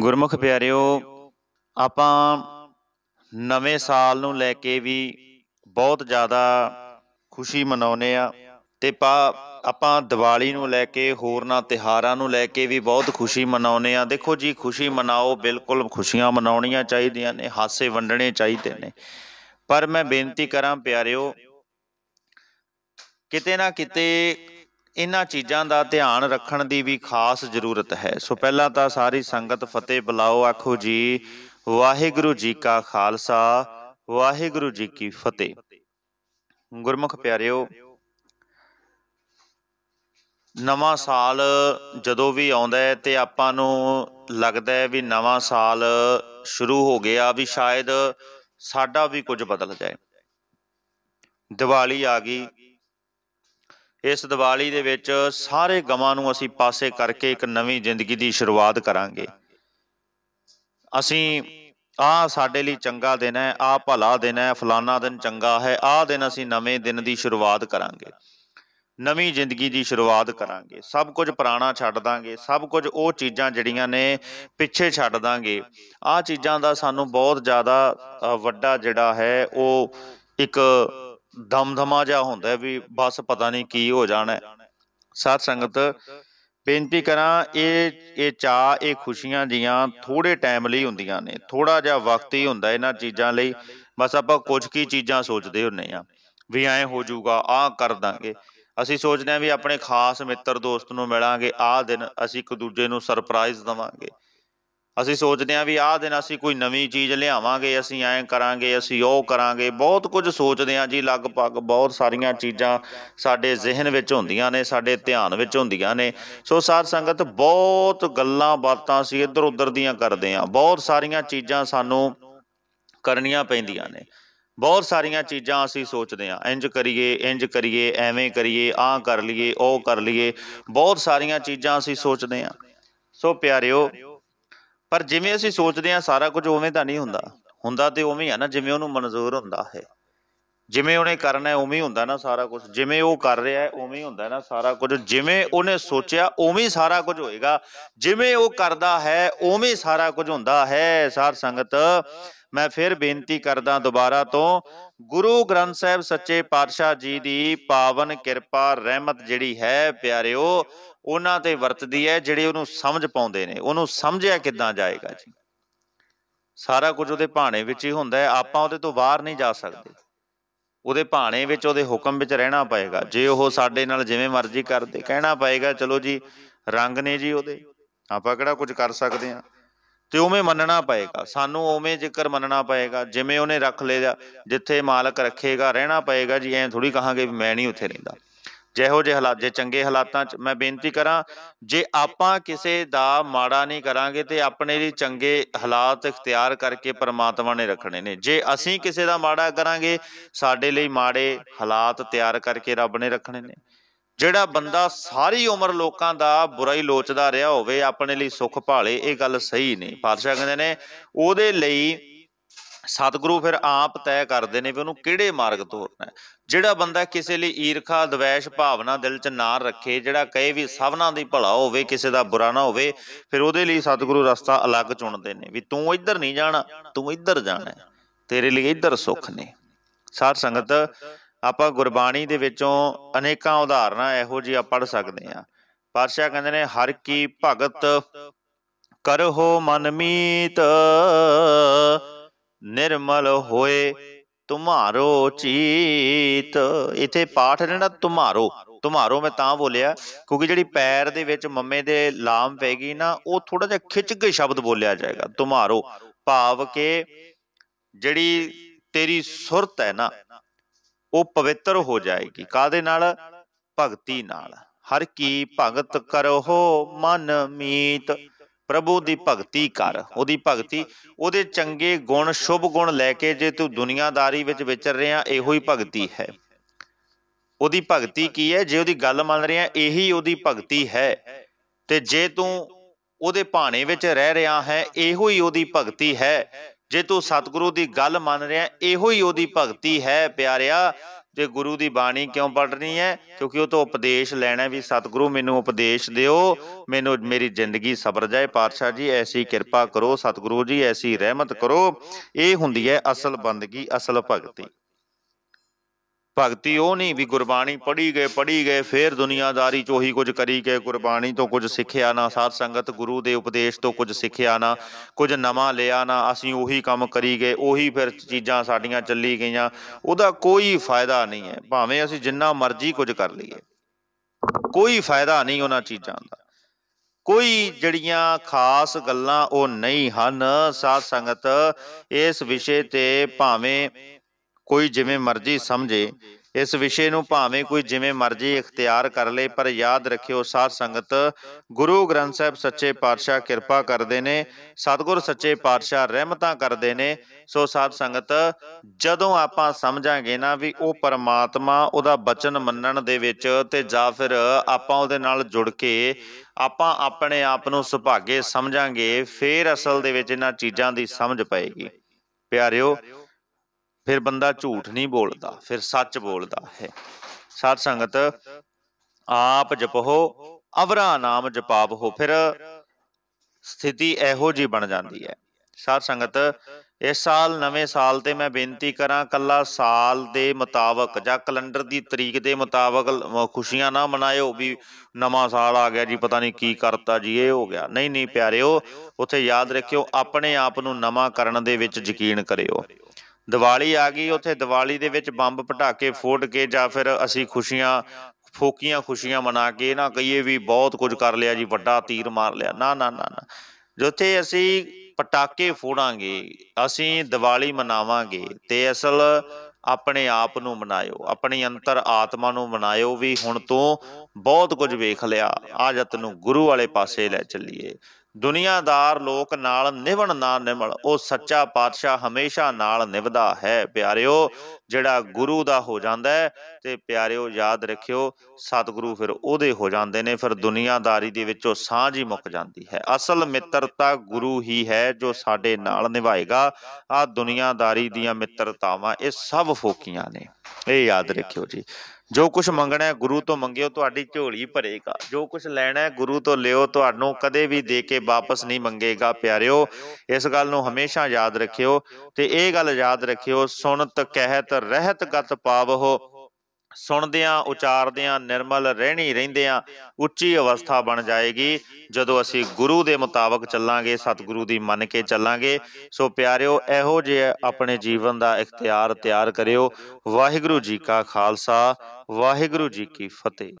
ਗੁਰਮੁਖ ਪਿਆਰਿਓ ਆਪਾਂ ਨਵੇਂ ਸਾਲ ਨੂੰ ਲੈ ਕੇ ਵੀ ਬਹੁਤ ਜ਼ਿਆਦਾ ਖੁਸ਼ੀ ਮਨਾਉਨੇ ਆ ਤੇ ਪਾ ਆਪਾਂ ਦੀਵਾਲੀ ਨੂੰ ਲੈ ਕੇ ਨਾ ਤਿਹਾਰਾਂ ਨੂੰ ਲੈ ਕੇ ਵੀ ਬਹੁਤ ਖੁਸ਼ੀ ਮਨਾਉਨੇ ਆ ਦੇਖੋ ਜੀ ਖੁਸ਼ੀ ਮਨਾਓ ਬਿਲਕੁਲ ਖੁਸ਼ੀਆਂ ਮਨਾਉਣੀਆਂ ਚਾਹੀਦੀਆਂ ਨੇ ਹਾਸੇ ਵੰਡਣੇ ਚਾਹੀਦੇ ਨੇ ਪਰ ਮੈਂ ਬੇਨਤੀ ਕਰਾਂ ਪਿਆਰਿਓ ਕਿਤੇ ਨਾ ਕਿਤੇ ਇਹਨਾਂ ਚੀਜ਼ਾਂ ਦਾ ਧਿਆਨ ਰੱਖਣ ਦੀ ਵੀ ਖਾਸ ਜ਼ਰੂਰਤ ਹੈ ਸੋ ਪਹਿਲਾਂ ਤਾਂ ਸਾਰੀ ਸੰਗਤ ਫਤਿਹ ਬੁਲਾਓ ਆਖੋ ਜੀ ਵਾਹਿਗੁਰੂ ਜੀ ਕਾ ਖਾਲਸਾ ਵਾਹਿਗੁਰੂ ਜੀ ਕੀ ਫਤਿਹ ਗੁਰਮੁਖ ਪਿਆਰਿਓ ਨਵਾਂ ਸਾਲ ਜਦੋਂ ਵੀ ਆਉਂਦਾ ਹੈ ਤੇ ਆਪਾਂ ਨੂੰ ਲੱਗਦਾ ਹੈ ਵੀ ਨਵਾਂ ਸਾਲ ਸ਼ੁਰੂ ਹੋ ਗਿਆ ਵੀ ਸ਼ਾਇਦ ਸਾਡਾ ਵੀ ਕੁਝ ਬਦਲ ਜਾਏ ਦੀਵਾਲੀ ਆ ਗਈ ਇਸ ਦੀਵਾਲੀ ਦੇ ਵਿੱਚ ਸਾਰੇ ਗਮਾਂ ਨੂੰ ਅਸੀਂ ਪਾਸੇ ਕਰਕੇ ਇੱਕ ਨਵੀਂ ਜ਼ਿੰਦਗੀ ਦੀ ਸ਼ੁਰੂਆਤ ਕਰਾਂਗੇ ਅਸੀਂ ਆ ਸਾਡੇ ਲਈ ਚੰਗਾ ਦਿਨ ਹੈ ਆ ਭਲਾ ਦਿਨ ਹੈ ਫਲਾਨਾ ਦਿਨ ਚੰਗਾ ਹੈ ਆ ਦਿਨ ਅਸੀਂ ਨਵੇਂ ਦਿਨ ਦੀ ਸ਼ੁਰੂਆਤ ਕਰਾਂਗੇ ਨਵੀਂ ਜ਼ਿੰਦਗੀ ਦੀ ਸ਼ੁਰੂਆਤ ਕਰਾਂਗੇ ਸਭ ਕੁਝ ਪੁਰਾਣਾ ਛੱਡ ਦਾਂਗੇ ਸਭ ਕੁਝ ਉਹ ਚੀਜ਼ਾਂ ਜਿਹੜੀਆਂ ਨੇ ਪਿੱਛੇ ਛੱਡ ਦਾਂਗੇ ਆ ਚੀਜ਼ਾਂ ਦਾ ਸਾਨੂੰ ਬਹੁਤ ਜ਼ਿਆਦਾ ਵੱਡਾ ਜਿਹੜਾ ਹੈ ਉਹ ਇੱਕ ਦਮਦਮਾ ਜਾ ਹੁੰਦਾ ਵੀ ਬਸ ਪਤਾ ਨਹੀਂ ਕੀ ਹੋ ਜਾਣਾ ਸਾਧ ਸੰਗਤ ਬੇਨਤੀ ਕਰਾਂ ਇਹ ਇਹ ਚਾ ਇਹ ਖੁਸ਼ੀਆਂ ਜੀਆਂ ਥੋੜੇ ਟਾਈਮ ਲਈ ਹੁੰਦੀਆਂ ਨੇ ਥੋੜਾ ਜਿਹਾ ਵਕਤ ਹੀ ਹੁੰਦਾ ਇਹਨਾਂ ਚੀਜ਼ਾਂ ਲਈ ਬਸ ਆਪਾਂ ਕੁਝ ਕੀ ਚੀਜ਼ਾਂ ਸੋਚਦੇ ਹੁੰਨੇ ਆ ਵੀ ਐ ਹੋ ਜਾਊਗਾ ਆ ਕਰ ਦਾਂਗੇ ਅਸੀਂ ਸੋਚਦੇ ਆ ਵੀ ਆਪਣੇ ਖਾਸ ਮਿੱਤਰ ਦੋਸਤ ਨੂੰ ਮਿਲਾਂਗੇ ਆ ਦਿਨ ਅਸੀਂ ਇੱਕ ਦੂਜੇ ਨੂੰ ਸਰਪ੍ਰਾਈਜ਼ ਦਵਾਂਗੇ ਅਸੀਂ ਸੋਚਦੇ ਆ ਵੀ ਆਹ ਦਿਨ ਅਸੀਂ ਕੋਈ ਨਵੀਂ ਚੀਜ਼ ਲਿਆਵਾਂਗੇ ਅਸੀਂ ਐਂ ਕਰਾਂਗੇ ਅਸੀਂ ਉਹ ਕਰਾਂਗੇ ਬਹੁਤ ਕੁਝ ਸੋਚਦੇ ਆ ਜੀ ਲਗਭਗ ਬਹੁਤ ਸਾਰੀਆਂ ਚੀਜ਼ਾਂ ਸਾਡੇ ਜ਼ਿਹਨ ਵਿੱਚ ਹੁੰਦੀਆਂ ਨੇ ਸਾਡੇ ਧਿਆਨ ਵਿੱਚ ਹੁੰਦੀਆਂ ਨੇ ਸੋ ਸਾਧ ਸੰਗਤ ਬਹੁਤ ਗੱਲਾਂ ਬਾਤਾਂ ਅਸੀਂ ਇੱਧਰ ਉੱਧਰ ਦੀਆਂ ਕਰਦੇ ਆ ਬਹੁਤ ਸਾਰੀਆਂ ਚੀਜ਼ਾਂ ਸਾਨੂੰ ਕਰਨੀਆਂ ਪੈਂਦੀਆਂ ਨੇ ਬਹੁਤ ਸਾਰੀਆਂ ਚੀਜ਼ਾਂ ਅਸੀਂ ਸੋਚਦੇ ਆ ਇੰਜ ਕਰੀਏ ਇੰਜ ਕਰੀਏ ਐਵੇਂ ਕਰੀਏ ਆਹ ਕਰ ਲਈਏ ਉਹ ਕਰ ਲਈਏ ਬਹੁਤ ਸਾਰੀਆਂ ਚੀਜ਼ਾਂ ਅਸੀਂ ਸੋਚਦੇ ਆ ਸੋ ਪਿਆਰਿਓ ਪਰ ਜਿਵੇਂ ਅਸੀਂ ਸੋਚਦੇ ਹਾਂ ਸਾਰਾ ਕੁਝ ਉਵੇਂ ਤਾਂ ਨਹੀਂ ਹੁੰਦਾ ਹੁੰਦਾ ਤੇ ਉਵੇਂ ਆ ਨਾ ਜਿਵੇਂ ਉਹਨੂੰ ਮਨਜ਼ੂਰ ਹੁੰਦਾ ਹੈ ਜਿਵੇਂ ਉਹਨੇ ਕਰਨਾ ਹੈ ਉਵੇਂ ਹੀ ਹੁੰਦਾ ਨਾ ਸਾਰਾ ਕੁਝ ਜਿਵੇਂ ਉਹ ਕਰ ਰਿਹਾ ਹੈ ਉਵੇਂ ਹੀ ਹੁੰਦਾ ਨਾ ਸਾਰਾ ਕੁਝ ਜਿਵੇਂ ਉਹਨੇ ਸੋਚਿਆ ਉਵੇਂ ਹੀ ਸਾਰਾ ਕੁਝ ਹੋਏਗਾ ਜਿਵੇਂ ਉਹ ਕਰਦਾ ਹੈ ਉਵੇਂ ਹੀ ਸਾਰਾ ਕੁਝ ਹੁੰਦਾ ਹੈ ਸਾਧ ਸੰਗਤ ਮੈਂ ਫਿਰ ਬੇਨਤੀ ਕਰਦਾ ਦੁਬਾਰਾ ਤੋਂ ਗੁਰੂ ਗ੍ਰੰਥ ਸਾਹਿਬ ਸੱਚੇ ਪਾਤਸ਼ਾਹ ਜੀ ਦੀ ਪਾਵਨ ਕਿਰਪਾ ਰਹਿਮਤ ਜਿਹੜੀ ਹੈ ਪਿਆਰਿਓ ਉਹਨਾਂ ਤੇ ਵਰਤਦੀ ਹੈ ਜਿਹੜੇ ਉਹਨੂੰ ਸਮਝ ਪਾਉਂਦੇ ਨੇ ਉਹਨੂੰ ਸਮਝਿਆ ਕਿੱਦਾਂ ਜਾਏਗਾ ਜੀ ਸਾਰਾ ਕੁਝ ਉਹਦੇ ਭਾਣੇ ਵਿੱਚ ਹੀ ਹੁੰਦਾ ਹੈ ਆਪਾਂ ਉਹਦੇ ਤੋਂ ਬਾਹਰ ਨਹੀਂ ਜਾ ਸਕਦੇ ਉਹਦੇ ਭਾਣੇ ਵਿੱਚ ਉਹਦੇ ਹੁਕਮ ਵਿੱਚ ਰਹਿਣਾ ਪਏਗਾ ਜੇ ਉਹ ਸਾਡੇ ਨਾਲ ਜਿਵੇਂ ਮਰਜ਼ੀ ਕਰਦੇ ਕਹਿਣਾ ਪਏਗਾ ਚਲੋ ਜੀ ਰੰਗ ਨੇ ਜੀ ਉਹਦੇ ਆਪਾਂ ਕਿਹੜਾ ਕੁਝ ਕਰ ਸਕਦੇ ਆ ਤੇ ਉਵੇਂ ਮੰਨਣਾ ਪਏਗਾ ਸਾਨੂੰ ਉਵੇਂ ਜ਼ਿਕਰ ਮੰਨਣਾ ਪਏਗਾ ਜਿਵੇਂ ਉਹਨੇ ਰੱਖ ਲਿਆ ਜਿੱਥੇ ਮਾਲਕ ਰੱਖੇਗਾ ਰਹਿਣਾ ਪਏਗਾ ਜੀ ਐਂ ਥੋੜੀ ਕਹਾਂਗੇ ਮੈਂ ਨਹੀਂ ਉੱਥੇ ਰਹਿੰਦਾ ਜਿਹੋ ਜਿਹੇ ਹਾਲਾਤ ਜੇ ਚੰਗੇ ਹਾਲਾਤਾਂ 'ਚ ਮੈਂ ਬੇਨਤੀ ਕਰਾਂ ਜੇ ਆਪਾਂ ਕਿਸੇ ਦਾ ਮਾੜਾ ਨਹੀਂ ਕਰਾਂਗੇ ਤੇ ਆਪਣੇ ਲਈ ਚੰਗੇ ਹਾਲਾਤ ਇਖਤਿਆਰ ਕਰਕੇ ਪਰਮਾਤਮਾ ਨੇ ਰੱਖਣੇ ਨੇ ਜੇ ਅਸੀਂ ਕਿਸੇ ਦਾ ਮਾੜਾ ਕਰਾਂਗੇ ਸਾਡੇ ਲਈ ਮਾੜੇ ਹਾਲਾਤ ਤਿਆਰ ਕਰਕੇ ਰੱਬ ਨੇ ਰੱਖਣੇ ਨੇ ਜਿਹੜਾ ਬੰਦਾ ਸਾਰੀ ਉਮਰ ਲੋਕਾਂ ਦਾ ਬੁਰਾਈ ਲੋਚਦਾ ਰਿਹਾ ਹੋਵੇ ਆਪਣੇ ਲਈ ਸੁੱਖ ਭਾਲੇ ਇਹ ਗੱਲ ਸਹੀ ਨਹੀਂ ਪਾਤਸ਼ਾਹ ਕਹਿੰਦੇ ਨੇ ਉਹਦੇ ਲਈ ਸਤਿਗੁਰੂ ਫਿਰ ਆਪ ਤੈਅ ਕਰਦੇ ਨੇ ਵੀ ਉਹਨੂੰ ਕਿਹੜੇ ਮਾਰਗ ਤੋਰਨਾ ਹੈ ਜਿਹੜਾ ਬੰਦਾ ਕਿਸੇ ਲਈ ਈਰਖਾ ਦਵੇਸ਼ ਭਾਵਨਾ ਦਿਲ 'ਚ ਨਾ ਰੱਖੇ ਜਿਹੜਾ ਕਹੇ ਵੀ ਸਭਨਾਂ ਦੀ ਭਲਾ ਹੋਵੇ ਕਿਸੇ ਦਾ ਬੁਰਾ ਨਾ ਹੋਵੇ ਫਿਰ ਉਹਦੇ ਲਈ ਸਤਿਗੁਰੂ ਰਸਤਾ ਅਲੱਗ ਚੁਣਦੇ ਨੇ ਵੀ ਤੂੰ ਇੱਧਰ ਨਹੀਂ ਜਾਣਾ ਤੂੰ ਇੱਧਰ ਜਾਣਾ ਤੇਰੇ ਲਈ ਇੱਧਰ ਸੁੱਖ ਨੇ ਸਾਧ ਸੰਗਤ ਆਪਾਂ ਗੁਰਬਾਣੀ ਦੇ ਵਿੱਚੋਂ ਅਨੇਕਾਂ ਉਦਾਹਰਨਾਂ ਇਹੋ ਆ ਪੜ ਸਕਦੇ ਆ ਪਾਤਸ਼ਾਹ ਕਹਿੰਦੇ ਨੇ ਹਰ ਕੀ ਭਗਤ ਕਰਹੋ ਮਨ ਮੀਤ ਨਿਰਮਲ ਹੋਏ ਤੁਮਾਰੋ ਚੀਤ ਇਥੇ ਪਾਠ ਜਿਹੜਾ ਤੁਮਾਰੋ ਤੁਮਾਰੋ ਮੈਂ ਤਾਂ ਬੋਲਿਆ ਕਿਉਂਕਿ ਜਿਹੜੀ ਪੈਰ ਦੇ ਵਿੱਚ ਮੰਮੇ ਦੇ ਲਾਮ ਪੈ ਗਈ ਨਾ ਉਹ ਥੋੜਾ ਜਿਹਾ ਖਿੱਚ ਕੇ ਸ਼ਬਦ ਬੋਲਿਆ ਜਾਏਗਾ ਤੁਮਾਰੋ ਭਾਵ ਕਿ ਜਿਹੜੀ ਤੇਰੀ ਸੁਰਤ ਹੈ ਨਾ ਉਹ ਪਵਿੱਤਰ ਹੋ ਜਾਏਗੀ ਕਾਦੇ ਨਾਲ ਭਗਤੀ ਨਾਲ ਹਰ ਕੀ ਭਗਤ ਕਰੋ ਮਨ ਮੀਤ ਪ੍ਰਭੂ ਦੀ ਭਗਤੀ ਕਰ ਉਹਦੀ ਭਗਤੀ ਉਹਦੇ ਚੰਗੇ ਗੁਣ ਸ਼ੁਭ ਗੁਣ ਲੈ ਕੇ ਜੇ ਤੂੰ ਦੁਨੀਆਦਾਰੀ ਵਿੱਚ ਵਿਚਰ ਰਿਹਾ ਇਹੋ ਹੀ ਭਗਤੀ ਹੈ ਉਹਦੀ ਭਗਤੀ ਕੀ ਹੈ ਜੇ ਉਹਦੀ ਗੱਲ ਮੰਨ ਰਿਹਾ ਇਹੀ ਉਹਦੀ ਭਗਤੀ ਹੈ ਤੇ ਜੇ ਤੂੰ ਉਹਦੇ ਭਾਣੇ ਵਿੱਚ ਰਹਿ ਰਿਹਾ ਹੈ ਇਹੋ ਹੀ ਉਹਦੀ ਭਗਤੀ ਹੈ ਜੇ ਤੂੰ ਸਤਿਗੁਰੂ ਦੀ ਗੱਲ ਮੰਨ ਰਿਹਾ ਇਹੋ ਹੀ ਉਹਦੀ ਭਗਤੀ ਹੈ ਪਿਆਰਿਆ ਜੇ ਗੁਰੂ ਦੀ ਬਾਣੀ ਕਿਉਂ ਪੜ੍ਹਨੀ ਹੈ ਕਿਉਂਕਿ ਉਹ ਤੋਂ ਉਪਦੇਸ਼ ਲੈਣਾ ਵੀ ਸਤਿਗੁਰੂ ਮੈਨੂੰ ਉਪਦੇਸ਼ ਦਿਓ ਮੈਨੂੰ ਮੇਰੀ ਜ਼ਿੰਦਗੀ ਸਬਰ ਜਾਏ ਪਾਤਸ਼ਾਹ ਜੀ ਐਸੀ ਕਿਰਪਾ ਕਰੋ ਸਤਿਗੁਰੂ ਜੀ ਐਸੀ ਰਹਿਮਤ ਕਰੋ ਇਹ ਹੁੰਦੀ ਹੈ ਅਸਲ ਬੰਦਗੀ ਅਸਲ ਭਗਤੀ ਭਗਤੀ ਉਹ ਨਹੀਂ ਵੀ ਗੁਰਬਾਣੀ ਪੜ੍ਹੀ ਗਏ ਪੜ੍ਹੀ ਗਏ ਫੇਰ ਦੁਨੀਆਦਾਰੀ ਚ ਉਹੀ ਕੁਝ ਕਰੀ ਗਏ ਗੁਰਬਾਣੀ ਤੋਂ ਕੁਝ ਸਿੱਖਿਆ ਨਾ ਸਾਧ ਸੰਗਤ ਗੁਰੂ ਦੇ ਉਪਦੇਸ਼ ਤੋਂ ਕੁਝ ਸਿੱਖਿਆ ਨਾ ਕੁਝ ਨਵਾਂ ਲਿਆ ਨਾ ਅਸੀਂ ਉਹੀ ਕੰਮ ਕਰੀ ਗਏ ਉਹੀ ਫਿਰ ਚੀਜ਼ਾਂ ਸਾਡੀਆਂ ਚੱਲੀ ਗਈਆਂ ਉਹਦਾ ਕੋਈ ਫਾਇਦਾ ਨਹੀਂ ਹੈ ਭਾਵੇਂ ਅਸੀਂ ਜਿੰਨਾ ਮਰਜ਼ੀ ਕੁਝ ਕਰ ਲਈਏ ਕੋਈ ਫਾਇਦਾ ਨਹੀਂ ਉਹਨਾਂ ਚੀਜ਼ਾਂ ਦਾ ਕੋਈ ਜੜੀਆਂ ਖਾਸ ਗੱਲਾਂ ਉਹ ਨਹੀਂ ਹਨ ਸਾਧ ਸੰਗਤ ਇਸ ਵਿਸ਼ੇ ਤੇ ਭਾਵੇਂ ਕੋਈ ਜਿਵੇਂ ਮਰਜ਼ੀ ਸਮਝੇ ਇਸ ਵਿਸ਼ੇ ਨੂੰ ਭਾਵੇਂ ਕੋਈ ਜਿਵੇਂ ਮਰਜ਼ੀ ਇਖਤਿਆਰ ਕਰ ਲੇ ਪਰ ਯਾਦ ਰੱਖਿਓ ਸਾਧ ਸੰਗਤ ਗੁਰੂ ਗ੍ਰੰਥ ਸਾਹਿਬ ਸੱਚੇ ਪਾਤਸ਼ਾਹ ਕਿਰਪਾ ਕਰਦੇ ਨੇ ਸਤਿਗੁਰ ਸੱਚੇ ਪਾਤਸ਼ਾਹ ਰਹਿਮਤਾਂ ਕਰਦੇ ਨੇ ਸੋ ਸਾਧ ਸੰਗਤ ਜਦੋਂ ਆਪਾਂ ਸਮਝਾਂਗੇ ਨਾ ਵੀ ਉਹ ਪਰਮਾਤਮਾ ਉਹਦਾ ਬਚਨ ਮੰਨਣ ਦੇ ਵਿੱਚ ਤੇ ਜਾਂ ਫਿਰ ਆਪਾਂ ਉਹਦੇ ਨਾਲ ਜੁੜ ਕੇ ਆਪਾਂ ਆਪਣੇ ਆਪ ਨੂੰ ਸੁਭਾਗੇ ਸਮਝਾਂਗੇ ਫੇਰ ਅਸਲ ਦੇ ਵਿੱਚ ਇਹਨਾਂ ਚੀਜ਼ਾਂ ਦੀ ਸਮਝ ਪਏਗੀ ਪਿਆਰਿਓ ਫਿਰ ਬੰਦਾ ਝੂਠ ਨਹੀਂ ਬੋਲਦਾ ਫਿਰ ਸੱਚ ਬੋਲਦਾ ਹੈ ਸਾਧ ਸੰਗਤ ਆਪ ਜਪੋ ਅਵਰਾ ਨਾਮ ਜਪਾਵੋ ਫਿਰ ਸਥਿਤੀ ਇਹੋ ਜੀ ਬਣ ਜਾਂਦੀ ਹੈ ਸਾਧ ਸੰਗਤ ਇਸ ਸਾਲ ਨਵੇਂ ਸਾਲ ਤੇ ਮੈਂ ਬੇਨਤੀ ਕਰਾਂ ਕੱਲਾ ਸਾਲ ਦੇ ਮੁਤਾਬਕ ਜਾਂ ਕੈਲੰਡਰ ਦੀ ਤਰੀਕ ਦੇ ਮੁਤਾਬਕ ਖੁਸ਼ੀਆਂ ਨਾ ਮਨਾਇਓ ਵੀ ਨਵਾਂ ਸਾਲ ਆ ਗਿਆ ਜੀ ਪਤਾ ਨਹੀਂ ਕੀ ਕਰਤਾ ਜੀ ਇਹ ਹੋ ਗਿਆ ਨਹੀਂ ਨਹੀਂ ਪਿਆਰਿਓ ਉਥੇ ਯਾਦ ਰੱਖਿਓ ਆਪਣੇ ਆਪ ਨੂੰ ਨਵਾਂ ਕਰਨ ਦੇ ਵਿੱਚ ਯਕੀਨ ਕਰਿਓ ਦੀਵਾਲੀ ਆ ਗਈ ਉੱਥੇ ਦੀਵਾਲੀ ਦੇ ਵਿੱਚ ਬੰਬ ਪਟਾਕੇ ਫੋੜ ਕੇ ਜਾਂ ਫਿਰ ਅਸੀਂ ਖੁਸ਼ੀਆਂ ਫੋਕੀਆਂ ਖੁਸ਼ੀਆਂ ਮਨਾ ਕੇ ਨਾ ਕਹੀਏ ਵੀ ਬਹੁਤ ਕੁਝ ਕਰ ਲਿਆ ਜੀ ਵੱਡਾ ਤੀਰ ਮਾਰ ਲਿਆ ਨਾ ਨਾ ਨਾ ਨਾ ਜਿੱਥੇ ਅਸੀਂ ਪਟਾਕੇ ਫੋੜਾਂਗੇ ਅਸੀਂ ਦੀਵਾਲੀ ਮਨਾਵਾਂਗੇ ਤੇ ਅਸਲ ਆਪਣੇ ਆਪ ਨੂੰ ਮਨਾਇਓ ਆਪਣੀ ਅੰਤਰ ਆਤਮਾ ਨੂੰ ਮਨਾਇਓ ਵੀ ਹੁਣ ਤੋਂ ਬਹੁਤ ਕੁਝ ਵੇਖ ਲਿਆ ਆ ਜਤ ਨੂੰ ਗੁਰੂ ਵਾਲੇ ਪਾਸੇ ਲੈ ਚੱਲੀਏ ਦੁਨੀਆਦਾਰ ਲੋਕ ਨਾਲ ਨਿਵਣ ਨਾ ਨਿਮਲ ਉਹ ਸੱਚਾ ਪਾਤਸ਼ਾਹ ਹਮੇਸ਼ਾ ਨਾਲ ਨਿਵਦਾ ਹੈ ਪਿਆਰਿਓ ਜਿਹੜਾ ਗੁਰੂ ਦਾ ਹੋ ਜਾਂਦਾ ਤੇ ਪਿਆਰਿਓ ਯਾਦ ਰੱਖਿਓ ਸਤਿਗੁਰੂ ਫਿਰ ਉਹਦੇ ਹੋ ਜਾਂਦੇ ਨੇ ਫਿਰ ਦੁਨੀਆਦਾਰੀ ਦੇ ਵਿੱਚੋਂ ਸਾਂਝ ਹੀ ਮੁੱਕ ਜਾਂਦੀ ਹੈ ਅਸਲ ਮਿੱਤਰਤਾ ਗੁਰੂ ਹੀ ਹੈ ਜੋ ਸਾਡੇ ਨਾਲ ਨਿਭਾਏਗਾ ਆ ਦੁਨੀਆਦਾਰੀ ਦੀਆਂ ਮਿੱਤਰਤਾਵਾਂ ਇਹ ਸਭ ਫੋਕੀਆਂ ਨੇ ਇਹ ਯਾਦ ਰੱਖਿਓ ਜੀ ਜੋ ਕੁਝ ਮੰਗਣਾ ਹੈ ਗੁਰੂ ਤੋਂ ਮੰਗਿਓ ਤੁਹਾਡੀ ਝੋਲੀ ਭਰੇਗਾ ਜੋ ਕੁਝ ਲੈਣਾ ਹੈ ਗੁਰੂ ਤੋਂ ਲਿਓ ਤੁਹਾਨੂੰ ਕਦੇ ਵੀ ਦੇ ਕੇ ਵਾਪਸ ਨਹੀਂ ਮੰਗੇਗਾ ਪਿਆਰਿਓ ਇਸ ਗੱਲ ਨੂੰ ਹਮੇਸ਼ਾ ਯਾਦ ਰੱਖਿਓ ਤੇ ਇਹ ਗੱਲ ਯਾਦ ਰੱਖਿਓ ਸੁਣਤ ਕਹਿਤ ਰਹਿਤ ਗਤ ਪਾਵਹੁ ਸੁਣਦਿਆਂ ਉਚਾਰਦਿਆਂ ਨਿਰਮਲ ਰਹਿਣੀ ਰਹਿੰਦਿਆਂ ਉੱਚੀ ਅਵਸਥਾ ਬਣ ਜਾਏਗੀ ਜਦੋਂ ਅਸੀਂ ਗੁਰੂ ਦੇ ਮੁਤਾਬਕ ਚੱਲਾਂਗੇ ਸਤਿਗੁਰੂ ਦੀ ਮੰਨ ਕੇ ਚੱਲਾਂਗੇ ਸੋ ਪਿਆਰਿਓ ਇਹੋ ਜੇ ਆਪਣੇ ਜੀਵਨ ਦਾ ਇਖਤਿਆਰ ਤਿਆਰ ਕਰਿਓ ਵਾਹਿਗੁਰੂ ਜੀ ਕਾ ਖਾਲਸਾ ਵਾਹਿਗੁਰੂ ਜੀ ਕੀ ਫਤਿਹ